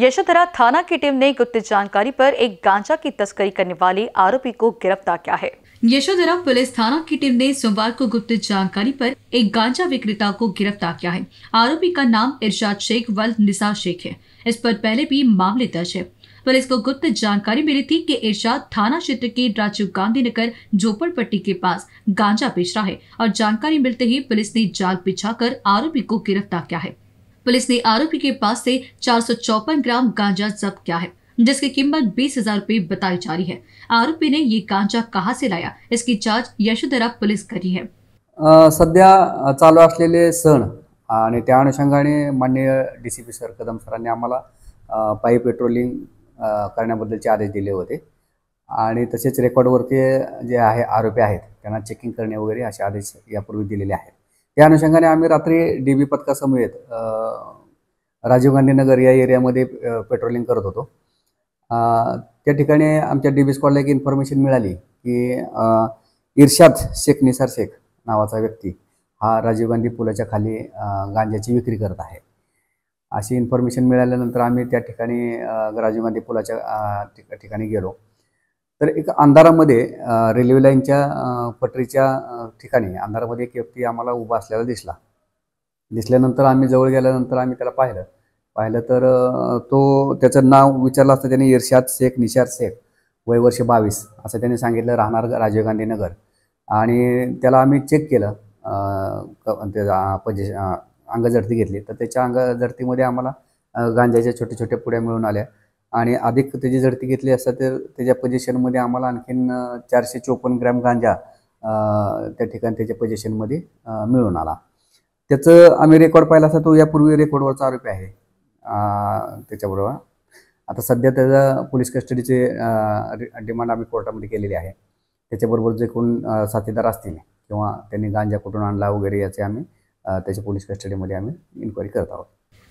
यशोधरा थाना की टीम ने गुप्त जानकारी पर एक गांजा की तस्करी करने वाले आरोपी को गिरफ्तार किया है यशोधरा पुलिस थाना की टीम ने सोमवार को गुप्त जानकारी पर एक गांजा विक्रेता को गिरफ्तार किया है आरोपी का नाम इरशाद शेख वल निशा शेख है इस पर पहले भी मामले दर्ज है पुलिस को गुप्त जानकारी मिली थी कि इरशाद थाना क्षेत्र के राजीव गांधी नगर झोपड़पट्टी के पास गांजा बेच रहा है और जानकारी मिलते ही पुलिस ने जाल बिछाकर आरोपी को गिरफ्तार किया है पुलिस ने आरोपी के पास से चार ग्राम गांजा जब्त किया है जिसकी कीमत बीस हजार रूपए बताई जा रही है आरोपी ने ये गांजा कहाँ से लाया इसकी जांच यशोधरा कर करी है सध्या चालू असलेले सण आणि त्या अनुषंगाने माननीय D C P sir Kadam सरांनी आम्हाला पाई पेट्रोलिंग करण्याबद्दलचे आदेश दिले होते आणि तसेच रेकॉर्डवरती जे आहे आरोपी आहेत त्यांना चेकिंग करणे वगैरे असे आदेश यापूर्वी दिलेले आहेत त्या अनुषंगाने आम्ही रात्री डी बी पथकासमवेत राजीव गांधीनगर या एरियामध्ये पेट्रोलिंग करत होतो त्या ठिकाणी आमच्या डी बी स्कॉडला एक इन्फॉर्मेशन मिळाली की इर्शाद शेख निसार शेख नावाचा व्यक्ती हा राजीव गांधी पुलाच्या खाली गांजाची विक्री करत आहे अशी इन्फॉर्मेशन मिळाल्यानंतर आम्ही त्या ठिकाणी राजीव गांधी पुलाच्या ठिकाणी गेलो तर एक अंधारामध्ये रेल्वे लाईनच्या पटरीच्या ठिकाणी अंधारामध्ये एक व्यक्ती आम्हाला उभा असलेला दिसला दिसल्यानंतर आम्ही जवळ गेल्यानंतर आम्ही त्याला पाहिलं पाहिलं तर तो त्याचं नाव विचारलं असतं त्याने इर्शाद शेख निशाद शेख वय वर्ष बावीस असं त्याने सांगितलं राहणार राजीव गांधी नगर आणि त्याला आम्ही चेक केलं पंजे अंगझडती घेतली तर त्याच्या अंगझडतीमध्ये आम्हाला गांजाच्या छोट्या छोट्या पुड्या मिळून आल्या आणि अधिक त्याची झडती घेतली असता तर त्याच्या पोझिशनमध्ये आम्हाला आणखीन चारशे चोपन्न ग्रॅम गांजा त्या ठिकाणी त्याच्या पोझिशनमध्ये मिळून आला त्याचं आम्ही रेकॉर्ड पाहिला असता तो यापूर्वी रेकॉर्डवरचा आरोपी आहे त्याच्याबरोबर आता सध्या त्याचा पोलीस कस्टडीचे डिमांड आम्ही कोर्टामध्ये केलेली आहे त्याच्याबरोबर जे कोण साथीदार असतील किंवा त्यांनी गांजा कुठून आणला वगैरे याचे आम्ही त्याच्या पोलीस कस्टडीमध्ये आम्ही इन्क्वायरी करत आहोत